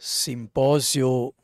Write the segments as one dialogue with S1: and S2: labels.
S1: simposio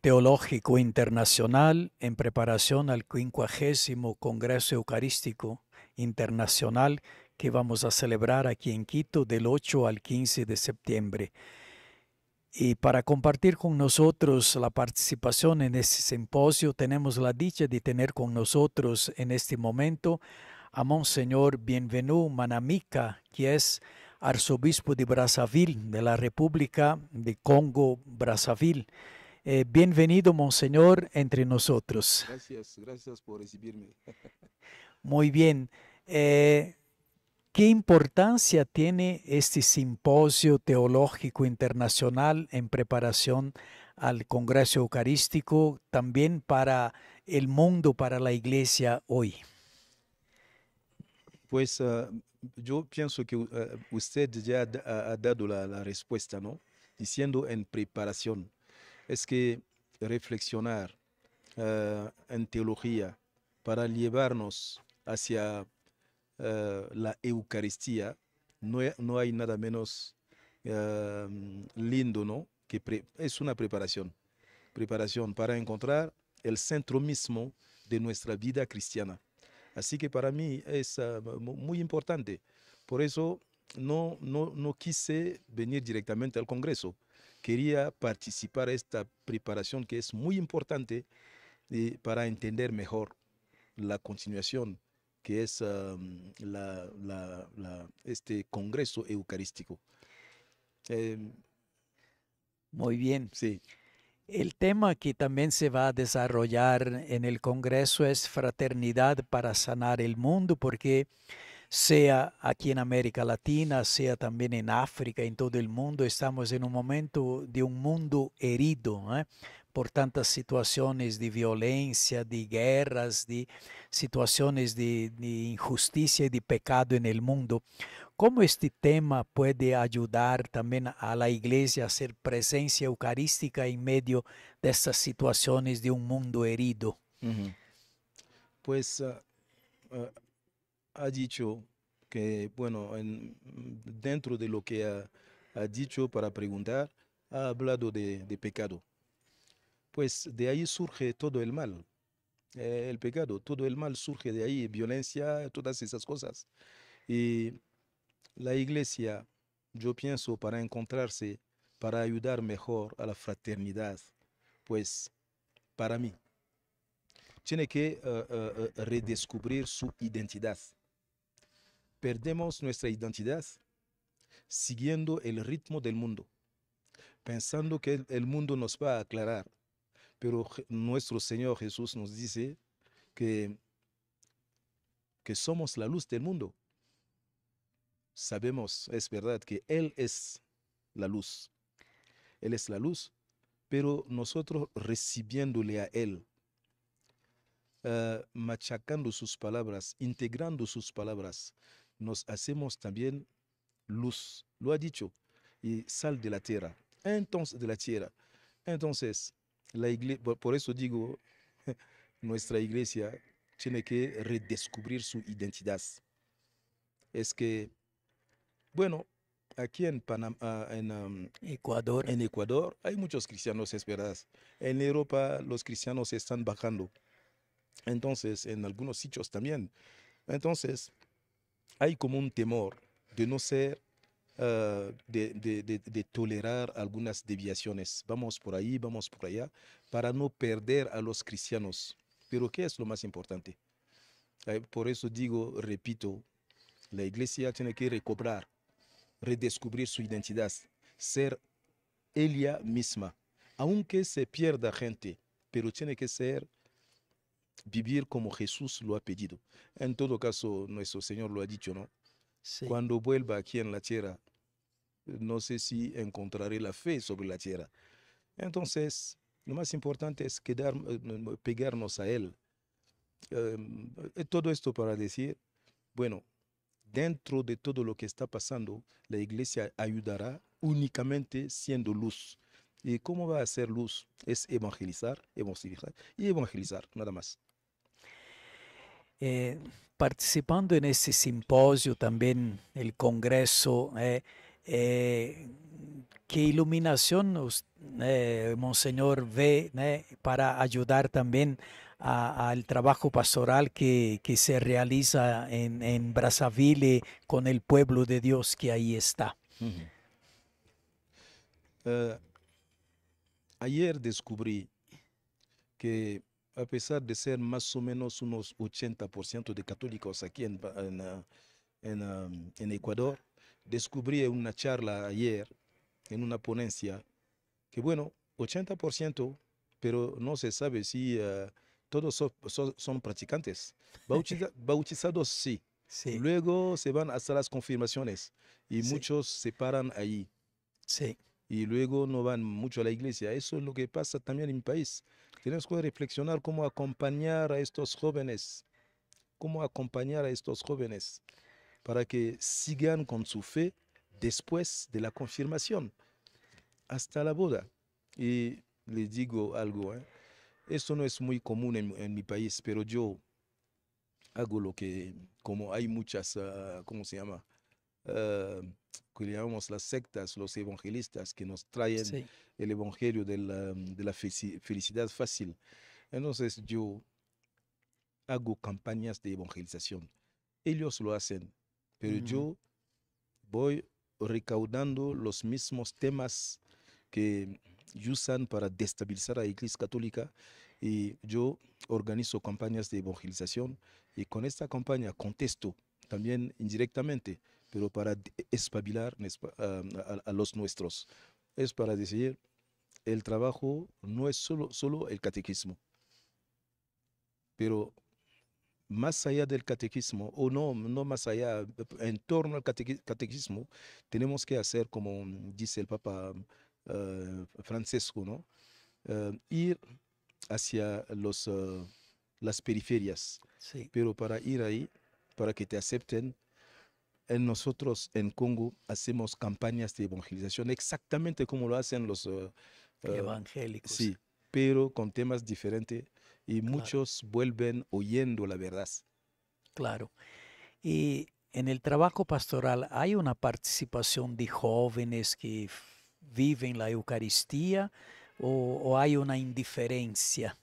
S1: teológico internacional en preparación al 50 Congreso Eucarístico Internacional que vamos a celebrar aquí en Quito del 8 al 15 de septiembre. Y para compartir con nosotros la participación en este simposio, tenemos la dicha de tener con nosotros en este momento a Monseñor Bienvenu Manamica, que es arzobispo de Brazzaville, de la República de Congo, Brazzaville. Eh, bienvenido, Monseñor, entre nosotros.
S2: Gracias, gracias por recibirme.
S1: Muy bien. Eh, ¿Qué importancia tiene este simposio teológico internacional en preparación al Congreso Eucarístico, también para el mundo, para la Iglesia hoy?
S2: pues ah, yo pienso que eh, usted ya ha, dado la, respuesta, ¿no? Diciendo en preparación. Es que reflexionar ah, en teología para llevarnos hacia ah, la Eucaristía, no, hay nada menos lindo, ¿no? Que es una preparación. Preparación para encontrar el centro mismo de nuestra vida cristiana. Así que para mí es ah, muy importante. Por eso no, no, quise venir directamente al Congreso. Quería participar en esta preparación que es muy importante eh, para entender mejor la continuación que es ah, este Congreso Eucarístico.
S1: Em, muy bien. Sí. El tema que también se va a desarrollar en el Congreso es fraternidad para sanar el mundo, porque sea aquí en América Latina, sea también en África, en todo el mundo, estamos en un momento de un mundo herido. ¿eh? por tantas situaciones de violencia, de guerras, de situaciones de, injusticia y de pecado en el mundo. ¿Cómo este tema puede ayudar también a la iglesia a ser presencia eucarística en medio de estas situaciones de un mundo herido?
S2: Pues ah, ah, ha dicho que, bueno, dentro de lo que ha, dicho para preguntar, ha hablado de pecado pues de ahí surge todo el mal, eh, el pecado, todo el mal surge de ahí, violencia, todas esas cosas. Y la iglesia, yo pienso, para encontrarse, para ayudar mejor a la fraternidad, pues para mí, tiene que eh, eh, redescubrir su identidad. Perdemos nuestra identidad siguiendo el ritmo del mundo, pensando que el mundo nos va a aclarar, pero nuestro Señor Jesús nos dice que, que somos la luz del mundo. Sabemos, es verdad, que Él es la luz. Él es la luz, pero nosotros recibiéndole a Él, eh, machacando sus palabras, integrando sus palabras, nos hacemos también luz. Lo ha dicho, y sal de la tierra, entonces de la tierra. Entonces, por eso digo, nuestra iglesia tiene que redescubrir su identidad. Es que, bueno, aquí en ah, en Ecuador. En Ecuador hay muchos cristianos verdad. En Europa los cristianos están bajando. Entonces, en algunos sitios también. Entonces, hay como un temor de no ser Ah, de, tolerar algunas deviaciones. Vamos por ahí, vamos por allá, para no perder a los cristianos. Pero ¿qué es lo más importante? por eso digo, repito, la iglesia tiene que recobrar, redescubrir su identidad, ser ella misma. Aunque se pierda gente, pero tiene que ser vivir como Jesús lo ha pedido. En todo caso, nuestro Señor lo ha dicho, ¿no? Cuando vuelva aquí en la tierra, no sé si encontraré la fe sobre la tierra. Entonces, lo más importante es quedar, eh, pegarnos a Él. Em, eh, todo esto para decir, bueno, dentro de todo lo que está pasando, la iglesia ayudará únicamente siendo luz. ¿Y cómo va a ser luz? Es evangelizar, evangelizar y evangelizar, nada más.
S1: Eh, participando en ese simposio también, el Congreso, eh, eh, qué iluminación eh, Monseñor ve eh, para ayudar también al trabajo pastoral que, se realiza en, en Brazzaville con el pueblo de Dios que ahí está.
S2: ayer descubrí que a pesar de ser más o menos unos 80% de católicos aquí en Ecuador, descubrí en una charla ayer, en una ponencia, que bueno, 80%, pero no se sabe si eh, todos son practicantes. bautizados sí. Luego se van hasta las confirmaciones y muchos se paran ahí. Sí. Y luego no van mucho a la iglesia. Eso es lo que pasa también en mi país. Tenemos que reflexionar cómo acompañar a estos jóvenes. Cómo acompañar a estos jóvenes para que sigan con su fe después de la confirmación, hasta la boda. Y les digo algo, ¿eh? esto no es muy común en, mi país, pero yo hago lo que, como hay muchas, ah, ¿cómo se llama? Ah, que las sectas, los evangelistas que nos traen el evangelio de la felicidad fácil. Entonces yo hago campañas de evangelización. Ellos lo hacen pero yo mm. voy recaudando los mismos temas que usan para destabilizar a la Iglesia Católica y yo organizo campañas de evangelización y con esta campaña contesto también indirectamente, pero para espabilar a, los nuestros. Es para decir, el trabajo no es solo, solo el catequismo, pero más allá del catequismo, o no, no más allá, en torno al catequismo, tenemos que hacer, como dice el Papa uh, Francesco, eh, ir hacia los, eh, las periferias. Pero para ir ahí, para que te acepten, nosotros en Congo hacemos campañas de evangelización exactamente como lo hacen los evangélicos. Sí, pero con temas diferentes y muchos vuelven oyendo la verdad.
S1: Claro. Y en el trabajo pastoral hay una participación de jóvenes que viven la Eucaristía o, hay una indiferencia.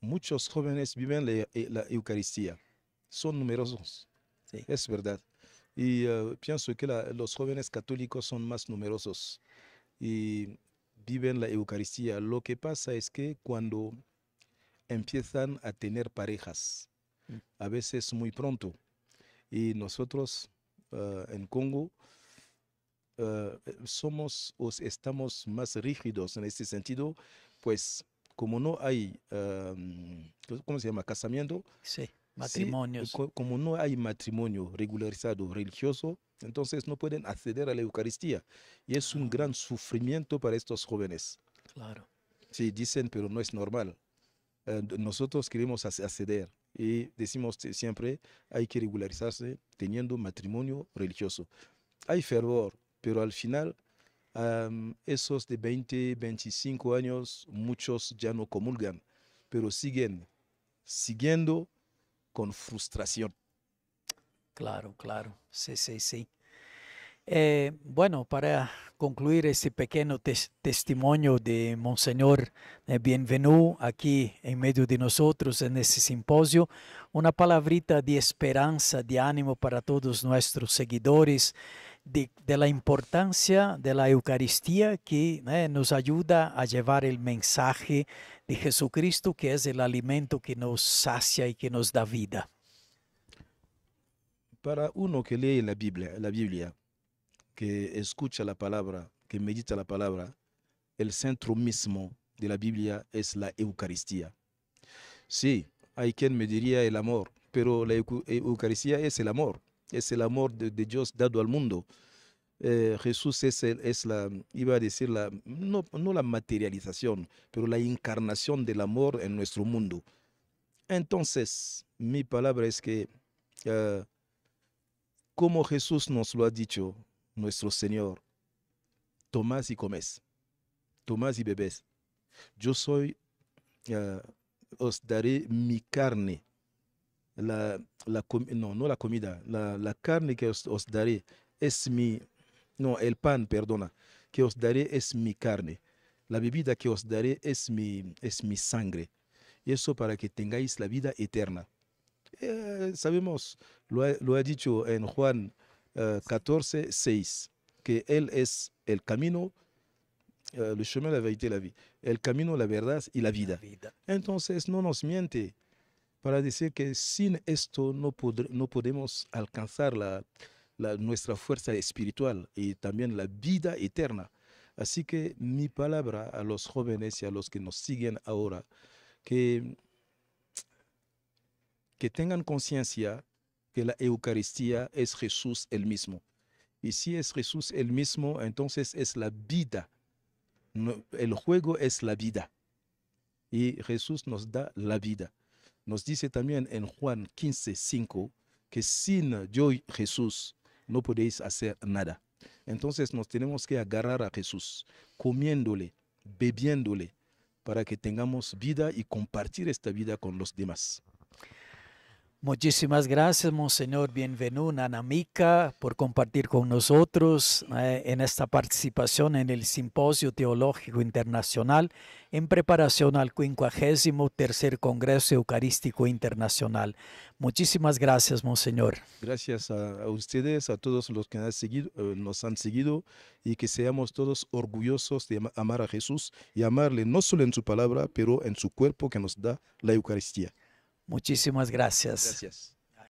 S1: Muchos jóvenes viven eh, la, Eucaristía.
S2: Son numerosos. Sí. Es verdad. Y eh, pienso que los jóvenes católicos son más numerosos y viven la Eucaristía. Lo que pasa es que cuando empiezan a tener parejas, mm. a veces muy pronto. Y nosotros ah, en Congo ah, somos o estamos más rígidos en este sentido, pues como no hay, ah, mm, ¿cómo se llama? Casamiento.
S1: Sí. Matrimonios.
S2: como no hay matrimonio regularizado religioso, entonces no pueden acceder a la Eucaristía. Y es un gran sufrimiento para estos jóvenes. Claro. Sí, dicen, pero no es normal. Eh, nosotros queremos acceder y decimos siempre hay que regularizarse teniendo matrimonio religioso. Hay fervor, pero al final esos de 20, 25 años, muchos ya no comulgan, pero siguen, siguiendo con frustración.
S1: Claro, claro, sí, sí, sí. Eh, bueno, para concluir este pequeño testimonio de Monseñor eh, Bienvenu aquí en medio de nosotros en este simposio, una palabrita de esperanza, de ánimo para todos nuestros seguidores, de, la importancia de la Eucaristía que eh, nos ayuda a llevar el mensaje de Jesucristo, que es el alimento que nos sacia y que nos da vida.
S2: Para uno que lee la Biblia, la Biblia que escucha la palabra, que medita la palabra, el centro mismo de la Biblia es la Eucaristía. Sí, hay quien me diría el amor, pero la eh, Eucaristía es el amor, es el amor de, Dios dado al mundo. Eh, Jesús es, es, la, iba a decir, la, no, no la materialización, pero la encarnación del amor en nuestro mundo. Entonces, mi palabra es que, ah, como Jesús nos lo ha dicho, nuestro Señor. Tomás y comés, tomás y bebés. Yo soy, eh, os daré mi carne. La, la no, no la comida, la, carne que os, daré es mi, no, el pan, perdona, que os daré es mi carne. La bebida que os daré es mi, es mi sangre. Y eso para que tengáis la vida eterna. Eh, sabemos, lo lo ha dicho en Juan 14, eh, 6, que Él es el camino, el eh, la el camino, la verdad y la vida. Entonces no nos miente para decir que sin esto no, podemos alcanzar nuestra fuerza espiritual y también la vida eterna. Así que mi palabra a los jóvenes y a los que nos siguen ahora, que, que tengan conciencia que la Eucaristía es Jesús el mismo. Y si es Jesús el mismo, entonces es la vida. el juego es la vida. Y Jesús nos da la vida. Nos dice también en Juan 15, 5, que sin yo Jesús no podéis hacer nada. Entonces nos tenemos que agarrar a Jesús, comiéndole, bebiéndole, para que
S1: tengamos vida y compartir esta vida con
S2: los demás.
S1: Muchísimas gracias, Monseñor Bienvenido, Nanamika, por compartir con nosotros eh, en esta participación en el Simposio Teológico Internacional en preparación al 53 Congreso Eucarístico Internacional. Muchísimas gracias, Monseñor.
S2: Gracias a, ustedes, a todos los que han seguido, eh, nos han seguido y que seamos todos orgullosos de amar a Jesús y amarle no solo en su palabra, pero en su cuerpo que nos da la Eucaristía. Muchísimas gracias. Gracias.